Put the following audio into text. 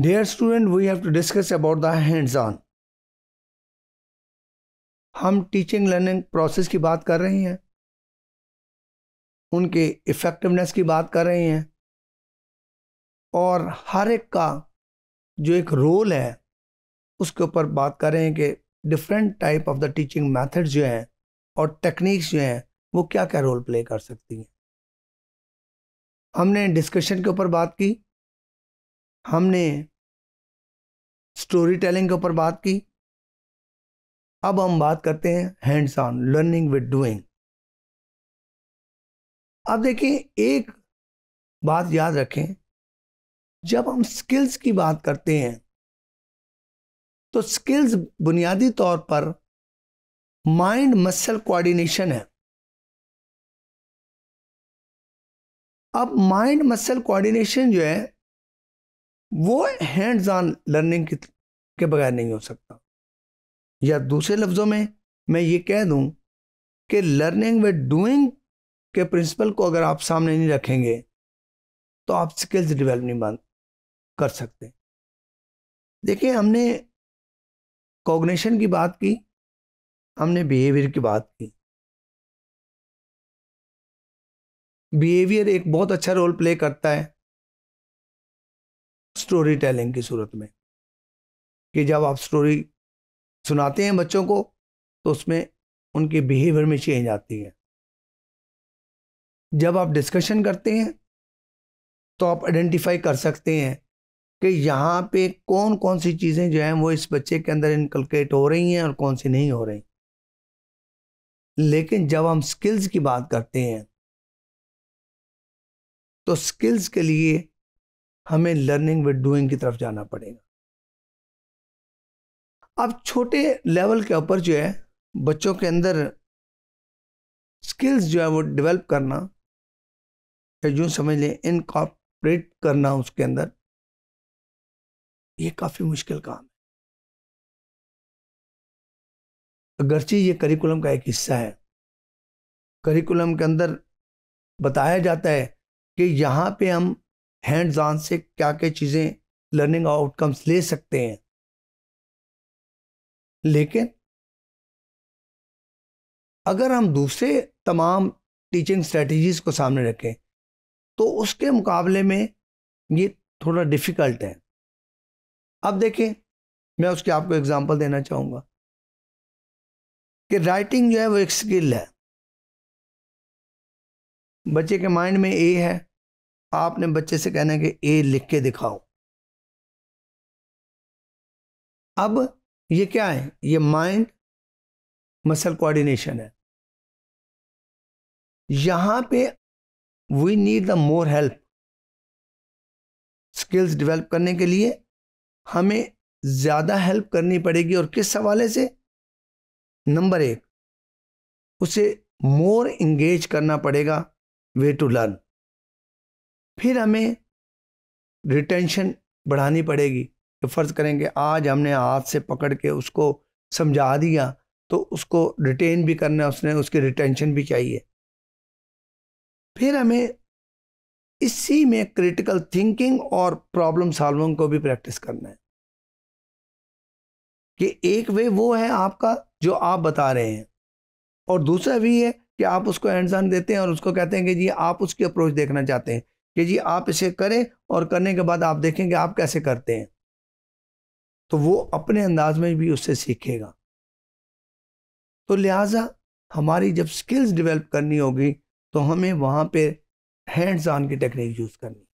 dear student we have to discuss about the hands on हम teaching learning process की बात कर रहे हैं उनके इफ़ेक्टिवनेस की बात कर रहे हैं और हर एक का जो एक रोल है उसके ऊपर बात कर रहे हैं कि different type of the teaching method जो हैं और टेक्निक्स जो हैं वो क्या क्या रोल प्ले कर सकती हैं हमने डिस्कशन के ऊपर बात की हमने स्टोरी टेलिंग के ऊपर बात की अब हम बात करते हैं hands on learning with doing अब देखिए एक बात याद रखें जब हम स्किल्स की बात करते हैं तो स्किल्स बुनियादी तौर पर माइंड मसल कोऑर्डिनेशन है अब माइंड मसल कोऑर्डिनेशन जो है वो हैंड्स ऑन लर्निंग के बगैर नहीं हो सकता या दूसरे लफ्ज़ों में मैं ये कह दूं कि लर्निंग विद डूइंग के प्रिंसिपल को अगर आप सामने नहीं रखेंगे तो आप स्किल्स डेवलप नहीं बन कर सकते देखिए हमने कॉग्निशन की बात की हमने बिहेवियर की बात की बिहेवियर एक बहुत अच्छा रोल प्ले करता है स्टोरी टेलिंग की सूरत में कि जब आप स्टोरी सुनाते हैं बच्चों को तो उसमें उनके बिहेवियर में चेंज आती है जब आप डिस्कशन करते हैं तो आप आइडेंटिफाई कर सकते हैं कि यहाँ पे कौन कौन सी चीज़ें जो हैं वो इस बच्चे के अंदर इनकलकेट हो रही हैं और कौन सी नहीं हो रही लेकिन जब हम स्किल्स की बात करते हैं तो स्किल्स के लिए हमें लर्निंग विद डूइंग की तरफ जाना पड़ेगा अब छोटे लेवल के ऊपर जो है बच्चों के अंदर स्किल्स जो है वो डेवलप करना या जो समझ लें इनकॉपरेट करना उसके अंदर ये काफ़ी मुश्किल काम है अगरचे ये करिकुलम का एक हिस्सा है करिकुलम के अंदर बताया जाता है कि यहाँ पे हम हैंड्स ऑन से क्या क्या चीज़ें लर्निंग आउटकम्स ले सकते हैं लेकिन अगर हम दूसरे तमाम टीचिंग स्ट्रेटजीज को सामने रखें तो उसके मुकाबले में ये थोड़ा डिफ़िकल्ट है अब देखें मैं उसके आपको एग्जांपल देना चाहूँगा कि राइटिंग जो है वो एक स्किल है बच्चे के माइंड में ए है आपने बच्चे से कहना है कि ए लिख के दिखाओ अब ये क्या है ये माइंड मसल कोऑर्डिनेशन है यहां पे we need the more help skills develop करने के लिए हमें ज़्यादा हेल्प करनी पड़ेगी और किस हवाले से नंबर एक उसे मोर इंगेज करना पड़ेगा वे टू लर्न फिर हमें रिटेंशन बढ़ानी पड़ेगी तो फ़र्ज़ करेंगे आज हमने हाथ से पकड़ के उसको समझा दिया तो उसको रिटेन भी करना है उसने उसकी रिटेंशन भी चाहिए फिर हमें इसी में क्रिटिकल थिंकिंग और प्रॉब्लम सॉल्विंग को भी प्रैक्टिस करना है कि एक वे वो है आपका जो आप बता रहे हैं और दूसरा भी है कि आप उसको एंडसान देते हैं और उसको कहते हैं कि जी आप उसकी अप्रोच देखना चाहते हैं कि जी आप इसे करें और करने के बाद आप देखेंगे आप कैसे करते हैं तो वो अपने अंदाज में भी उससे सीखेगा तो लिहाजा हमारी जब स्किल्स डेवलप करनी होगी तो हमें वहाँ पे हैंड्स ऑन की टेक्निक यूज़ करनी